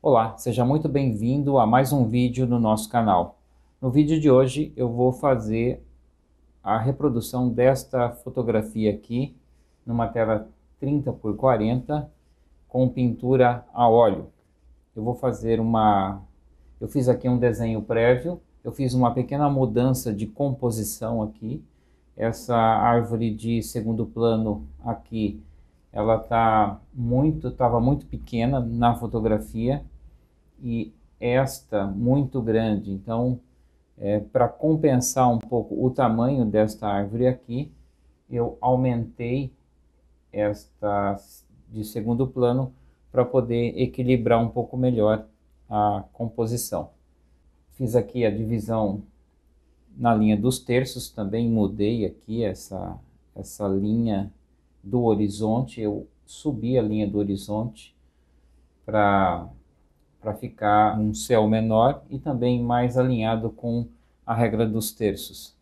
Olá, seja muito bem-vindo a mais um vídeo no nosso canal. No vídeo de hoje eu vou fazer a reprodução desta fotografia aqui numa tela 30 por 40 com pintura a óleo. Eu vou fazer uma... eu fiz aqui um desenho prévio, eu fiz uma pequena mudança de composição aqui. Essa árvore de segundo plano aqui ela tá muito, estava muito pequena na fotografia e esta muito grande. Então, é, para compensar um pouco o tamanho desta árvore aqui, eu aumentei esta de segundo plano para poder equilibrar um pouco melhor a composição. Fiz aqui a divisão na linha dos terços, também mudei aqui essa, essa linha do horizonte, eu subi a linha do horizonte para ficar um céu menor e também mais alinhado com a regra dos terços.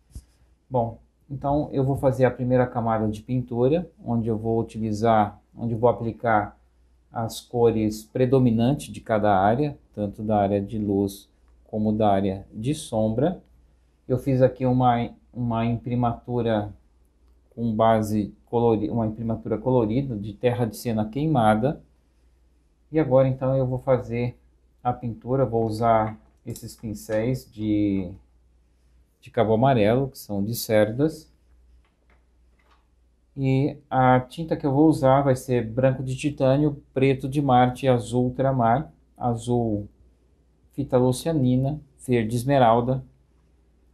Bom, então eu vou fazer a primeira camada de pintura, onde eu vou utilizar, onde eu vou aplicar as cores predominantes de cada área, tanto da área de luz como da área de sombra. Eu fiz aqui uma, uma imprimatura com base colorida, uma imprimatura colorida de terra de cena queimada. E agora então eu vou fazer a pintura, vou usar esses pincéis de, de cabo amarelo, que são de cerdas. E a tinta que eu vou usar vai ser branco de titânio, preto de Marte e azul ultramar, azul fita lucianina, verde esmeralda,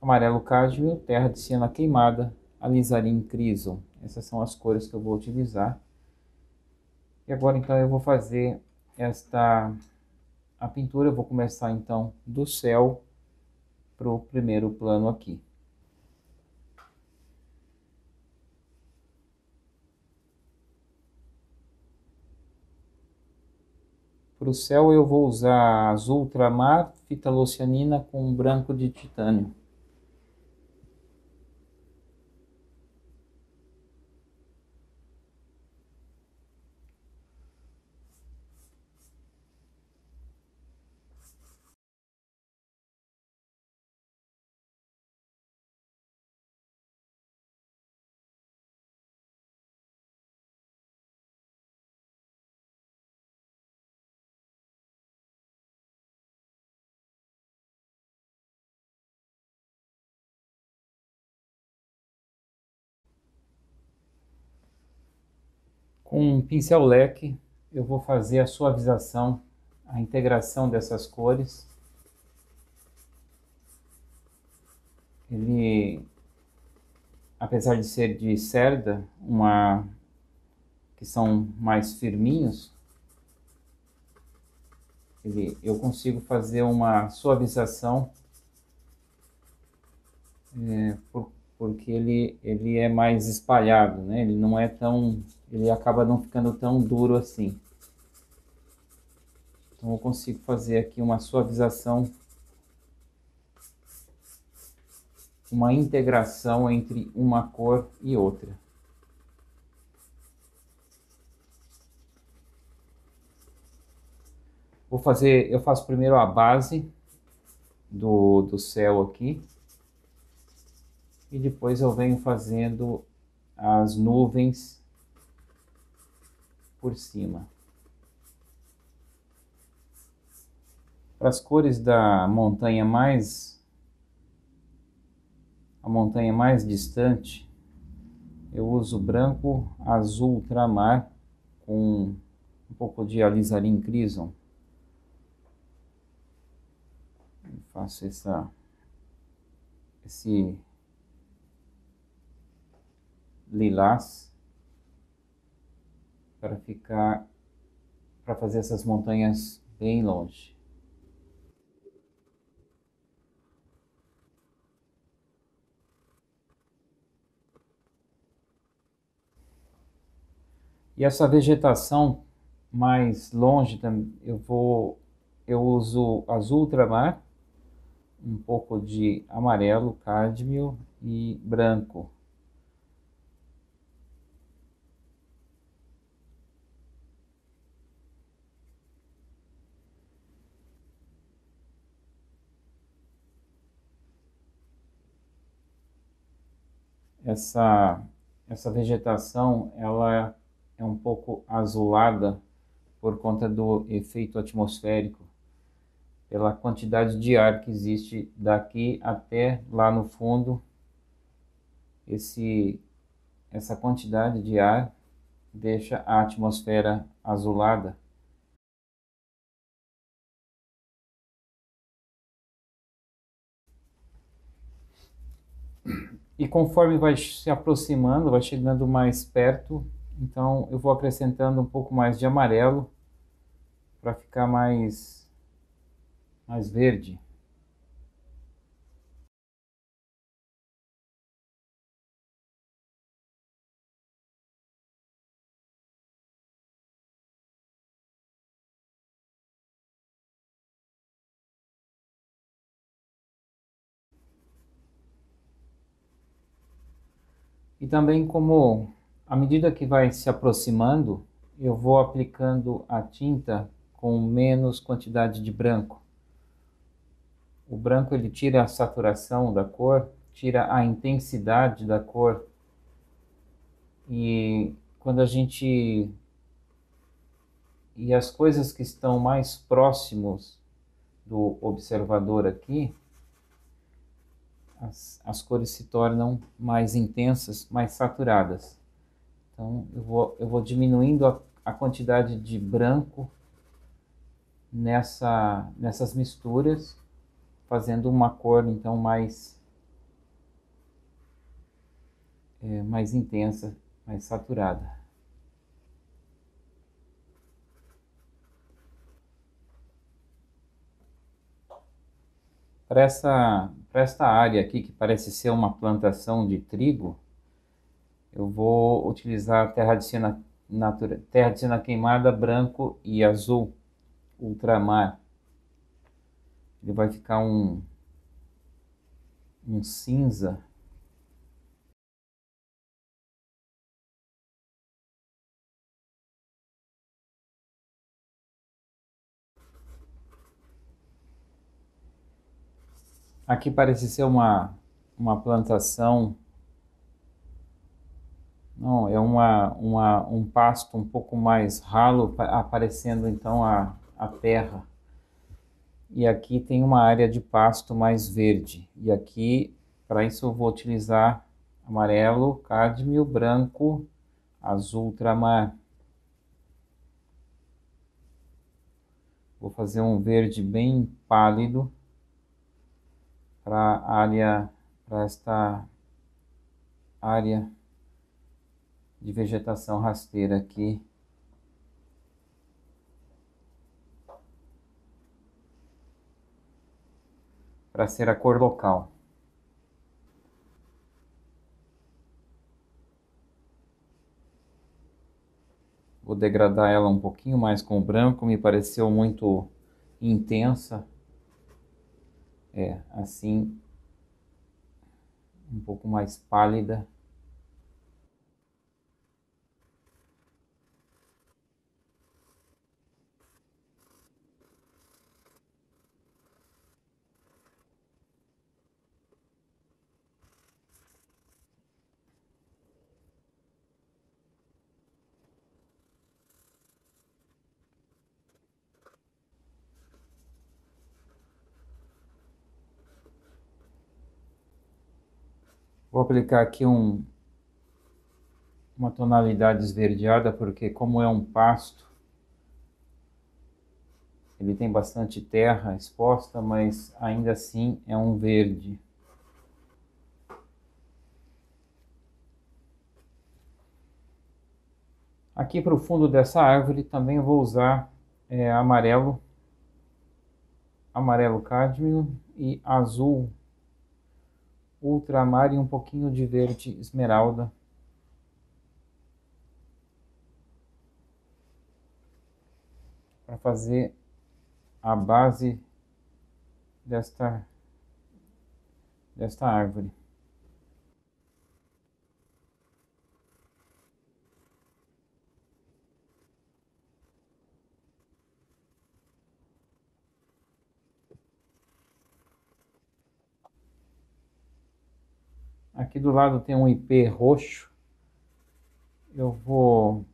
amarelo cádmio, terra de cena queimada, alisarim criso. Essas são as cores que eu vou utilizar. E agora então eu vou fazer esta a pintura, eu vou começar então do céu para o primeiro plano aqui. Para o céu eu vou usar azul ultramar, fita locianina com branco de titânio. Com um pincel leque, eu vou fazer a suavização, a integração dessas cores. Ele, apesar de ser de cerda, uma que são mais firminhos, ele, eu consigo fazer uma suavização é, por porque ele, ele é mais espalhado, né? Ele não é tão, ele acaba não ficando tão duro assim. Então eu consigo fazer aqui uma suavização, uma integração entre uma cor e outra. Vou fazer, eu faço primeiro a base do, do céu aqui e depois eu venho fazendo as nuvens por cima. Para as cores da montanha mais a montanha mais distante, eu uso branco, azul ultramar com um pouco de alizarim crimson faço essa esse lilás para ficar para fazer essas montanhas bem longe. E essa vegetação mais longe eu vou eu uso azul ultramar, um pouco de amarelo, cádmio e branco. essa, essa vegetação ela é um pouco azulada por conta do efeito atmosférico, pela quantidade de ar que existe daqui até lá no fundo. Esse, essa quantidade de ar deixa a atmosfera azulada. E conforme vai se aproximando, vai chegando mais perto, então eu vou acrescentando um pouco mais de amarelo para ficar mais mais verde. E também como à medida que vai se aproximando, eu vou aplicando a tinta com menos quantidade de branco. O branco ele tira a saturação da cor, tira a intensidade da cor. E quando a gente e as coisas que estão mais próximos do observador aqui, as, as cores se tornam mais intensas, mais saturadas. Então eu vou, eu vou diminuindo a, a quantidade de branco nessa, nessas misturas, fazendo uma cor então mais, é, mais intensa, mais saturada. Para essa para esta área aqui, que parece ser uma plantação de trigo, eu vou utilizar terra de cena, natura, terra de cena queimada branco e azul, ultramar. Ele vai ficar um, um cinza Aqui parece ser uma, uma plantação. Não, é uma, uma, um pasto um pouco mais ralo, aparecendo então a, a terra. E aqui tem uma área de pasto mais verde. E aqui, para isso, eu vou utilizar amarelo, cádmio, branco, azul, ultramar. Vou fazer um verde bem pálido para área, para esta área de vegetação rasteira aqui. Para ser a cor local. Vou degradar ela um pouquinho mais com o branco, me pareceu muito intensa. É, assim, um pouco mais pálida vou aplicar aqui um, uma tonalidade esverdeada, porque como é um pasto, ele tem bastante terra exposta, mas ainda assim é um verde. Aqui para o fundo dessa árvore também vou usar é, amarelo, amarelo cádmio e azul ultramar e um pouquinho de verde esmeralda. Para fazer a base desta, desta árvore. Aqui do lado tem um IP roxo. Eu vou,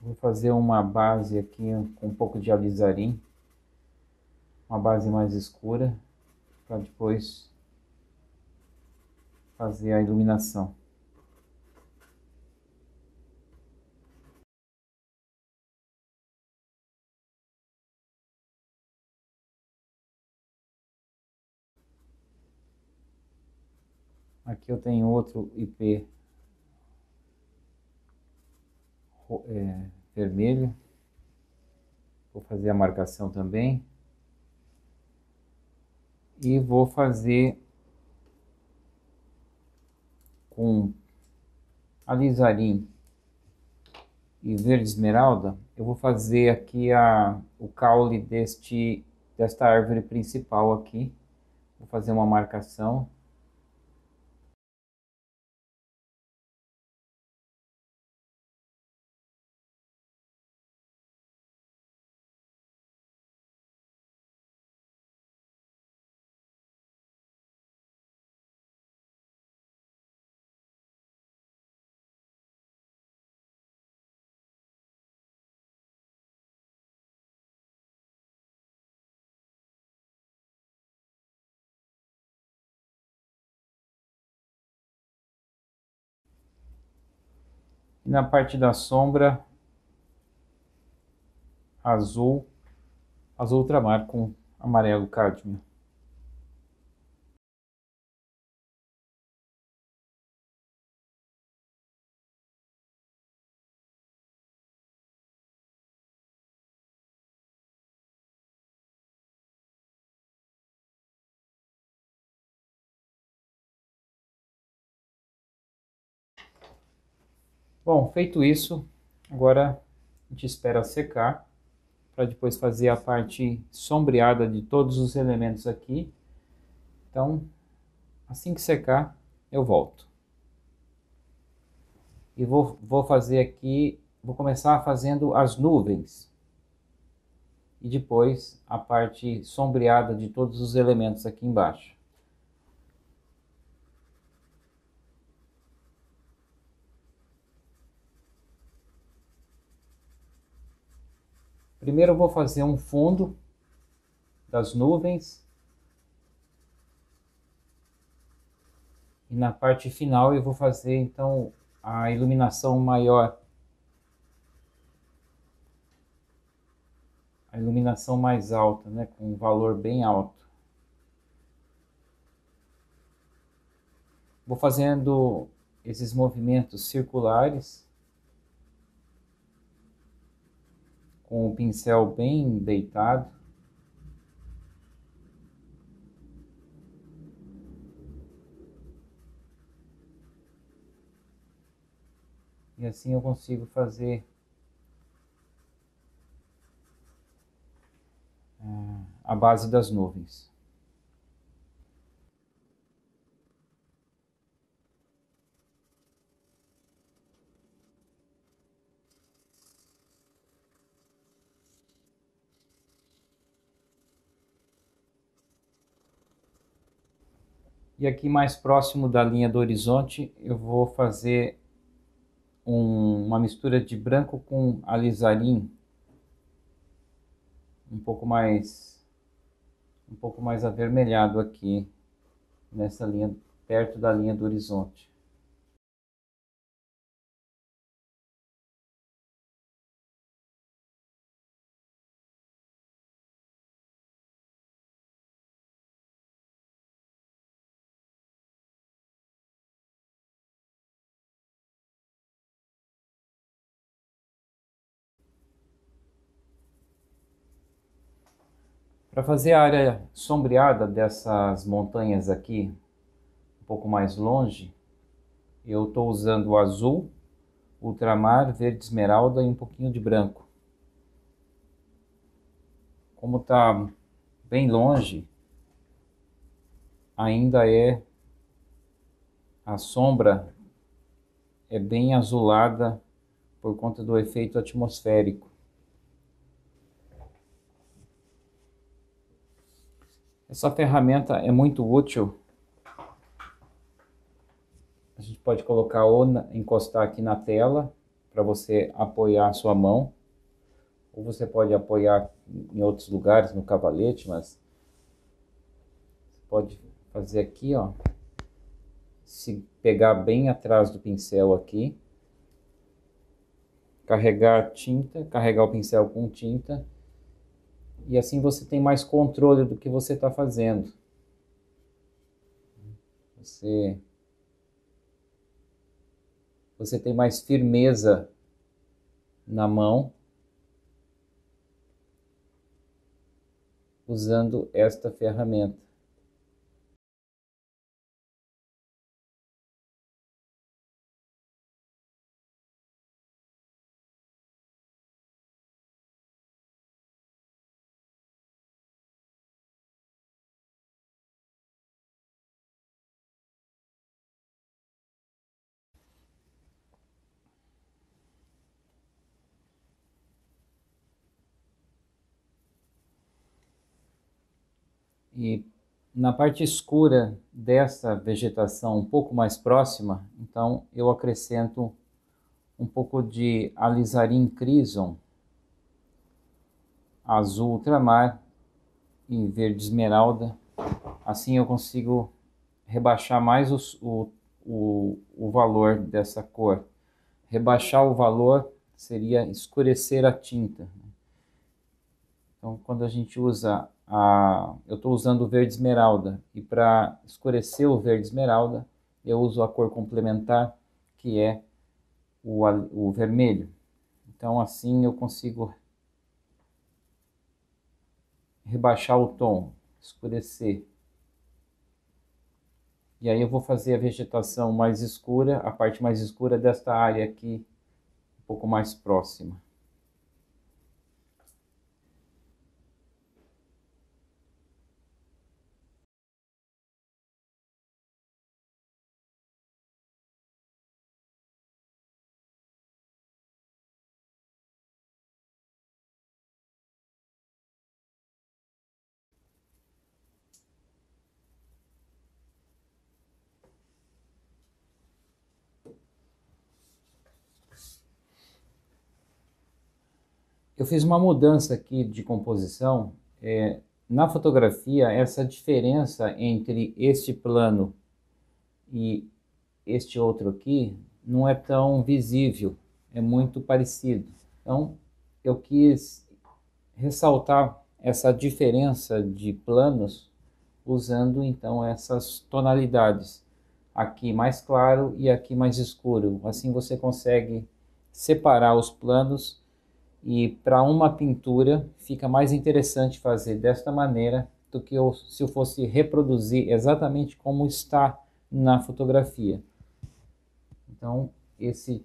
vou fazer uma base aqui com um pouco de alizarim. Uma base mais escura, para depois fazer a iluminação. Aqui eu tenho outro IP é, vermelho. Vou fazer a marcação também. E vou fazer com alisarim e verde esmeralda, eu vou fazer aqui a, o caule deste, desta árvore principal aqui. Vou fazer uma marcação E na parte da sombra, azul, azul ultramar com amarelo cádmio. Bom, feito isso, agora a gente espera secar para depois fazer a parte sombreada de todos os elementos aqui. Então, assim que secar, eu volto. E vou, vou fazer aqui, vou começar fazendo as nuvens. E depois a parte sombreada de todos os elementos aqui embaixo. Primeiro eu vou fazer um fundo das nuvens. E na parte final eu vou fazer então a iluminação maior. A iluminação mais alta, né, com um valor bem alto. Vou fazendo esses movimentos circulares. com o pincel bem deitado. E assim eu consigo fazer ah, a base das nuvens. E aqui mais próximo da linha do horizonte, eu vou fazer um, uma mistura de branco com alizarim, um pouco mais um pouco mais avermelhado aqui nessa linha perto da linha do horizonte. Para fazer a área sombreada dessas montanhas aqui, um pouco mais longe, eu estou usando o azul, ultramar, verde esmeralda e um pouquinho de branco. Como está bem longe, ainda é a sombra é bem azulada por conta do efeito atmosférico. Essa ferramenta é muito útil. A gente pode colocar ou na, encostar aqui na tela para você apoiar a sua mão, ou você pode apoiar em outros lugares no cavalete, mas você pode fazer aqui, ó. Se pegar bem atrás do pincel aqui, carregar tinta, carregar o pincel com tinta e assim você tem mais controle do que você está fazendo. Você, você tem mais firmeza na mão usando esta ferramenta. E na parte escura dessa vegetação, um pouco mais próxima, então eu acrescento um pouco de alizarim crimson azul ultramar e verde esmeralda. Assim eu consigo rebaixar mais os, o, o, o valor dessa cor. Rebaixar o valor seria escurecer a tinta. Então, quando a gente usa a, eu estou usando o verde esmeralda e para escurecer o verde esmeralda eu uso a cor complementar que é o, o vermelho. Então assim eu consigo rebaixar o tom, escurecer. E aí eu vou fazer a vegetação mais escura, a parte mais escura desta área aqui, um pouco mais próxima. Eu fiz uma mudança aqui de composição. É, na fotografia, essa diferença entre este plano e este outro aqui não é tão visível, é muito parecido. Então, eu quis ressaltar essa diferença de planos usando então essas tonalidades. Aqui mais claro e aqui mais escuro. Assim você consegue separar os planos e para uma pintura fica mais interessante fazer desta maneira do que eu, se eu fosse reproduzir exatamente como está na fotografia. Então, esse,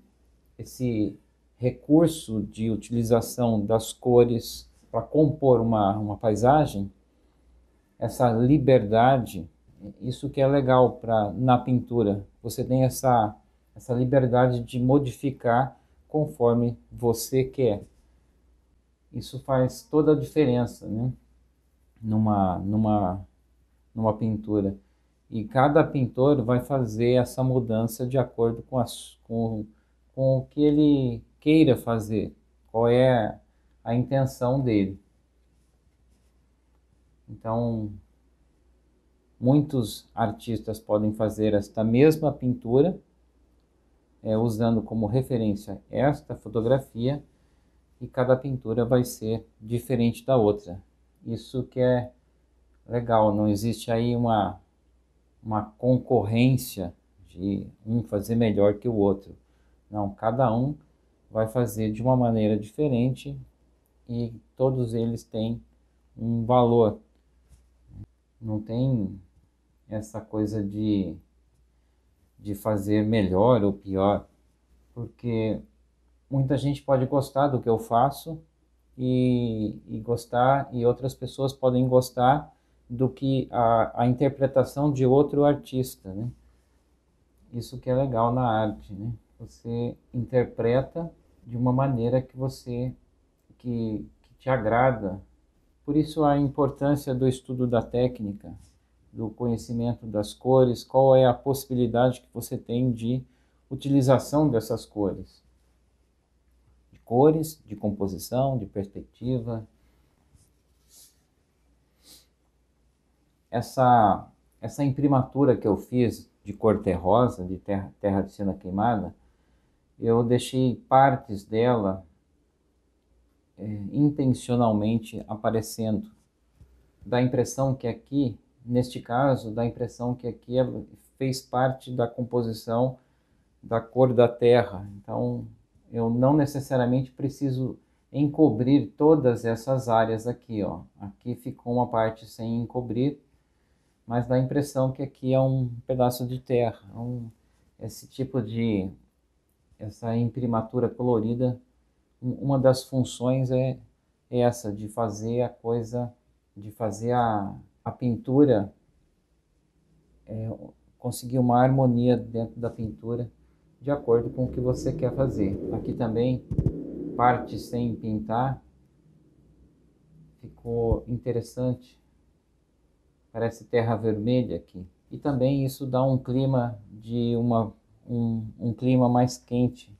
esse recurso de utilização das cores para compor uma, uma paisagem, essa liberdade, isso que é legal para na pintura. Você tem essa, essa liberdade de modificar conforme você quer isso faz toda a diferença, né? Numa, numa, numa pintura. E cada pintor vai fazer essa mudança de acordo com, as, com, com o que ele queira fazer, qual é a intenção dele. Então, muitos artistas podem fazer esta mesma pintura, é, usando como referência esta fotografia e cada pintura vai ser diferente da outra. Isso que é legal, não existe aí uma, uma concorrência de um fazer melhor que o outro. Não, cada um vai fazer de uma maneira diferente e todos eles têm um valor. Não tem essa coisa de, de fazer melhor ou pior, porque muita gente pode gostar do que eu faço e, e gostar, e outras pessoas podem gostar do que a, a interpretação de outro artista, né? Isso que é legal na arte, né? Você interpreta de uma maneira que você que, que te agrada. Por isso a importância do estudo da técnica, do conhecimento das cores, qual é a possibilidade que você tem de utilização dessas cores cores, de composição, de perspectiva. Essa, essa imprimatura que eu fiz de cor terrosa, de terra, terra de cena queimada, eu deixei partes dela é, intencionalmente aparecendo. Dá a impressão que aqui, neste caso, dá a impressão que aqui ela fez parte da composição da cor da terra. Então, eu não necessariamente preciso encobrir todas essas áreas aqui, ó. Aqui ficou uma parte sem encobrir, mas dá a impressão que aqui é um pedaço de terra. É um, esse tipo de... essa imprimatura colorida, uma das funções é essa, de fazer a coisa, de fazer a, a pintura, é, conseguir uma harmonia dentro da pintura de acordo com o que você quer fazer. Aqui também, parte sem pintar, ficou interessante. Parece terra vermelha aqui. E também isso dá um clima de uma, um, um clima mais quente,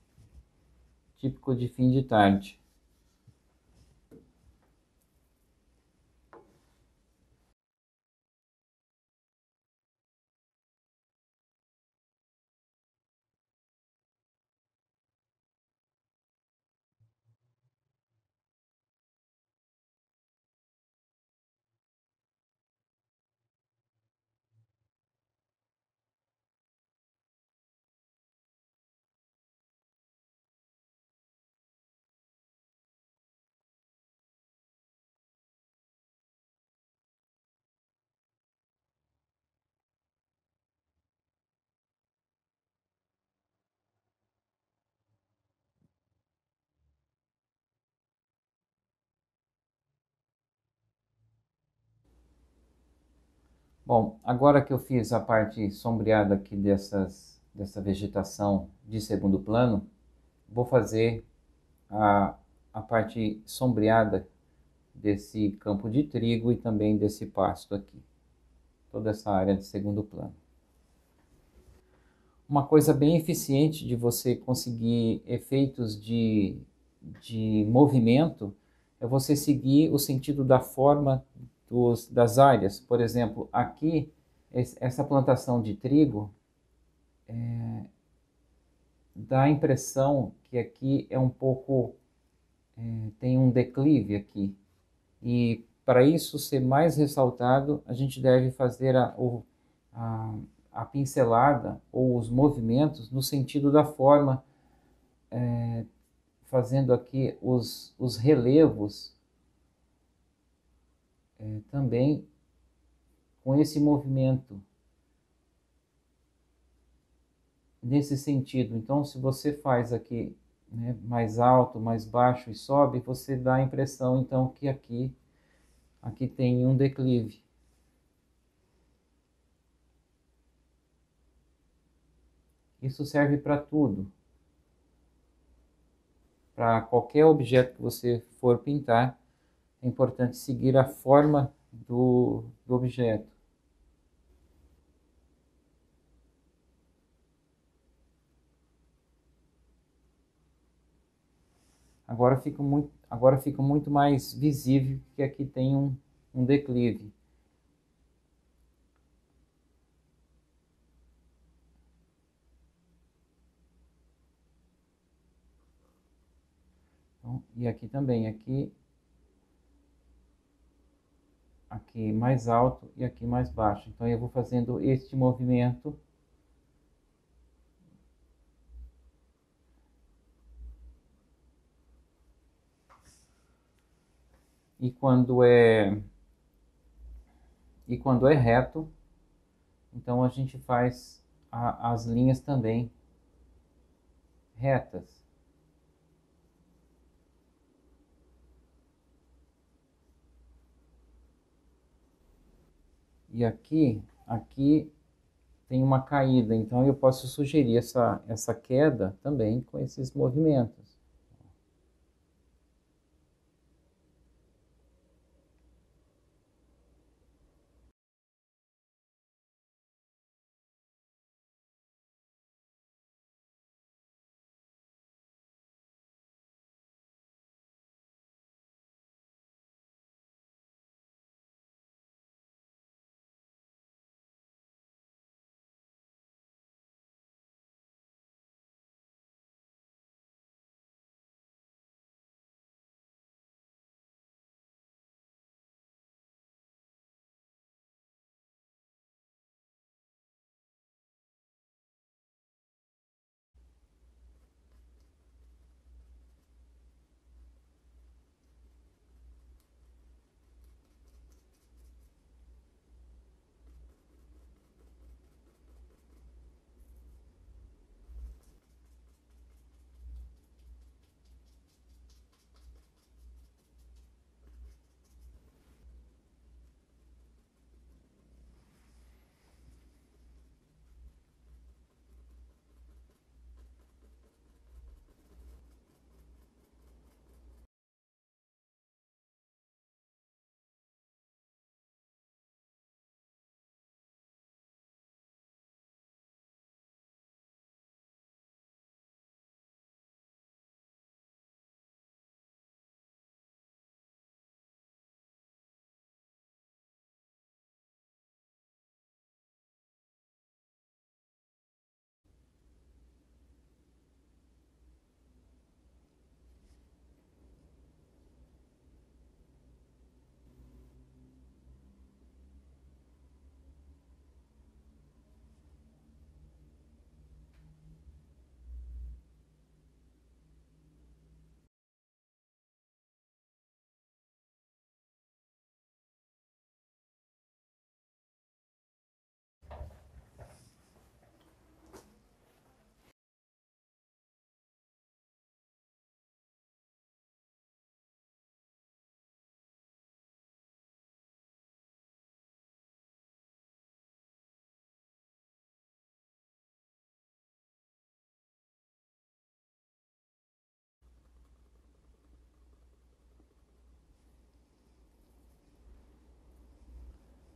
típico de fim de tarde. Bom, agora que eu fiz a parte sombreada aqui dessas, dessa vegetação de segundo plano, vou fazer a, a parte sombreada desse campo de trigo e também desse pasto aqui. Toda essa área de segundo plano. Uma coisa bem eficiente de você conseguir efeitos de, de movimento é você seguir o sentido da forma dos, das áreas. Por exemplo, aqui, essa plantação de trigo é, dá a impressão que aqui é um pouco. É, tem um declive aqui. E para isso ser mais ressaltado, a gente deve fazer a, a, a pincelada ou os movimentos no sentido da forma, é, fazendo aqui os, os relevos é, também com esse movimento nesse sentido. Então, se você faz aqui né, mais alto, mais baixo e sobe, você dá a impressão então que aqui aqui tem um declive. Isso serve para tudo. Para qualquer objeto que você for pintar, é importante seguir a forma do, do objeto. Agora fica muito, agora fica muito mais visível que aqui tem um, um declive. Então, e aqui também, aqui aqui mais alto e aqui mais baixo. Então eu vou fazendo este movimento. E quando é e quando é reto, então a gente faz a, as linhas também retas. e aqui, aqui tem uma caída, então eu posso sugerir essa, essa queda também com esses movimentos.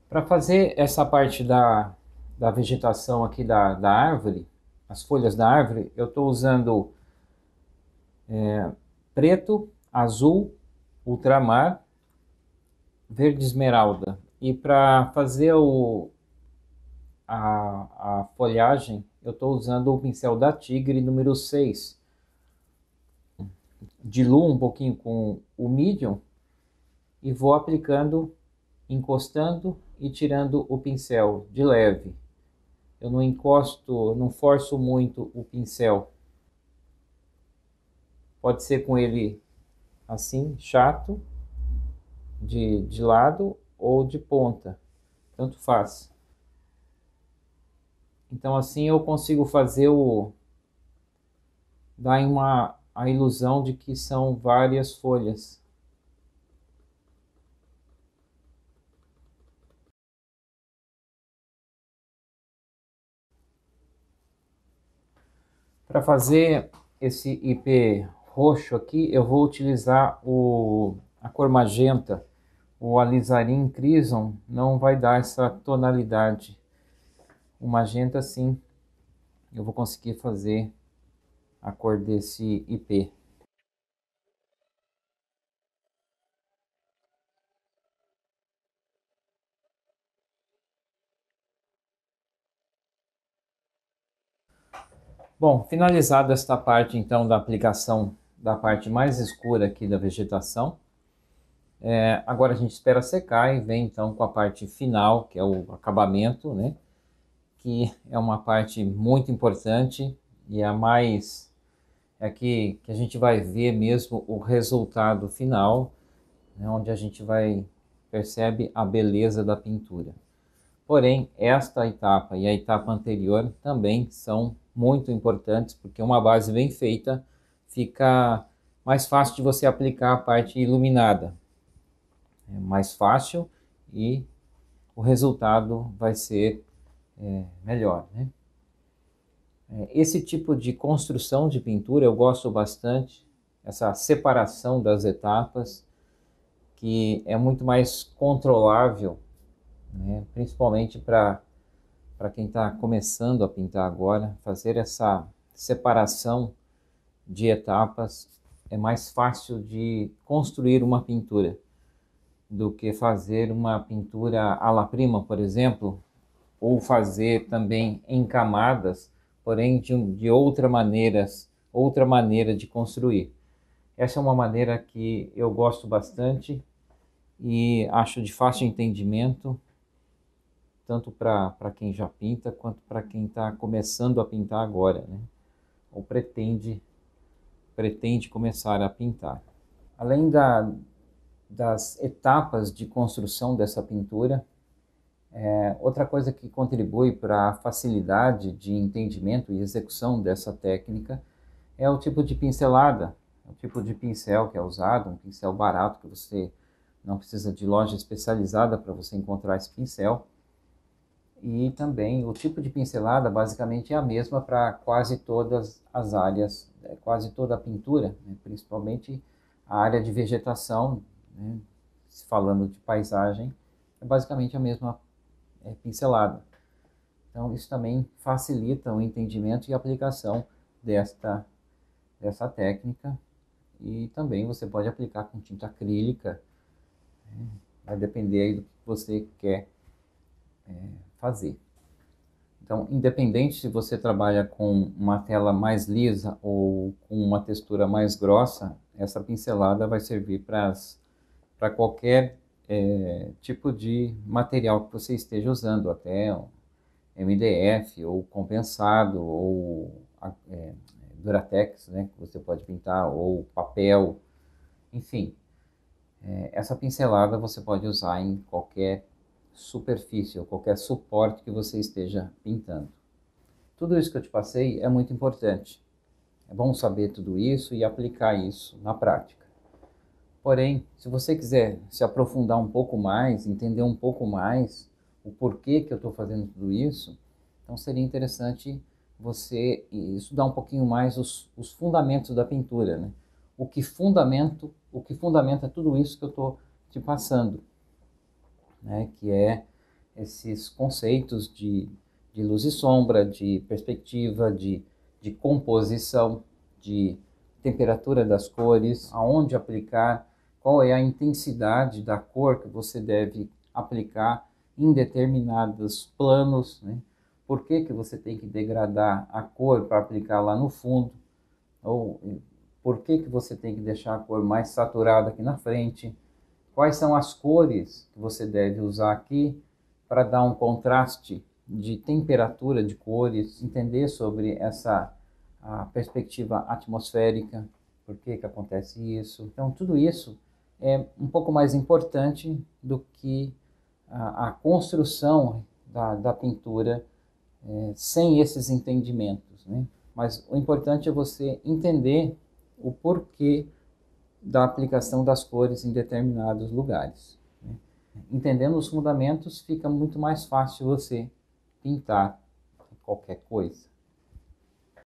Para fazer essa parte da, da vegetação aqui da, da árvore, as folhas da árvore, eu estou usando é, preto, azul, ultramar, verde esmeralda. E para fazer o, a, a folhagem, eu estou usando o pincel da Tigre número 6. Diluo um pouquinho com o medium e vou aplicando, encostando e tirando o pincel de leve. Eu não encosto, não forço muito o pincel. Pode ser com ele assim, chato, de, de lado ou de ponta, tanto faz. Então assim eu consigo fazer o dar uma a ilusão de que são várias folhas. Para fazer esse IP roxo aqui, eu vou utilizar o, a cor magenta. O alizarin crimson não vai dar essa tonalidade. O magenta sim, eu vou conseguir fazer a cor desse IP. Bom, finalizada esta parte então da aplicação da parte mais escura aqui da vegetação, é, agora a gente espera secar e vem então com a parte final, que é o acabamento, né? Que é uma parte muito importante e a mais é que, que a gente vai ver mesmo o resultado final, né, onde a gente vai percebe a beleza da pintura. Porém, esta etapa e a etapa anterior também são muito importantes, porque uma base bem feita fica mais fácil de você aplicar a parte iluminada. É mais fácil e o resultado vai ser é, melhor. Né? É, esse tipo de construção de pintura eu gosto bastante, essa separação das etapas, que é muito mais controlável, né? principalmente para para quem está começando a pintar agora, fazer essa separação de etapas é mais fácil de construir uma pintura do que fazer uma pintura à la prima, por exemplo, ou fazer também em camadas, porém de, de outra maneiras, outra maneira de construir. Essa é uma maneira que eu gosto bastante e acho de fácil entendimento tanto para quem já pinta quanto para quem está começando a pintar agora, né? ou pretende, pretende começar a pintar. Além da, das etapas de construção dessa pintura, é, outra coisa que contribui para a facilidade de entendimento e execução dessa técnica é o tipo de pincelada, é o tipo de pincel que é usado, um pincel barato que você não precisa de loja especializada para você encontrar esse pincel e também o tipo de pincelada basicamente é a mesma para quase todas as áreas, é, quase toda a pintura, né? principalmente a área de vegetação, né? falando de paisagem, é basicamente a mesma é, pincelada. Então isso também facilita o entendimento e aplicação desta, dessa técnica e também você pode aplicar com tinta acrílica, né? vai depender aí do que você quer. É, fazer. Então, independente se você trabalha com uma tela mais lisa ou com uma textura mais grossa, essa pincelada vai servir para qualquer é, tipo de material que você esteja usando, até MDF ou compensado ou é, Duratex, né, que você pode pintar, ou papel, enfim. É, essa pincelada você pode usar em qualquer superfície ou qualquer suporte que você esteja pintando. Tudo isso que eu te passei é muito importante. É bom saber tudo isso e aplicar isso na prática. Porém, se você quiser se aprofundar um pouco mais, entender um pouco mais o porquê que eu estou fazendo tudo isso, então seria interessante você estudar um pouquinho mais os, os fundamentos da pintura, né? O que fundamento, o que fundamenta tudo isso que eu estou te passando né, que é esses conceitos de, de luz e sombra, de perspectiva, de, de composição, de temperatura das cores, aonde aplicar, qual é a intensidade da cor que você deve aplicar em determinados planos, né? por que, que você tem que degradar a cor para aplicar lá no fundo, ou por que, que você tem que deixar a cor mais saturada aqui na frente, Quais são as cores que você deve usar aqui para dar um contraste de temperatura, de cores, entender sobre essa perspectiva atmosférica, por que, que acontece isso. Então, tudo isso é um pouco mais importante do que a, a construção da, da pintura é, sem esses entendimentos. Né? Mas o importante é você entender o porquê da aplicação das cores em determinados lugares. Né? Entendendo os fundamentos, fica muito mais fácil você pintar qualquer coisa.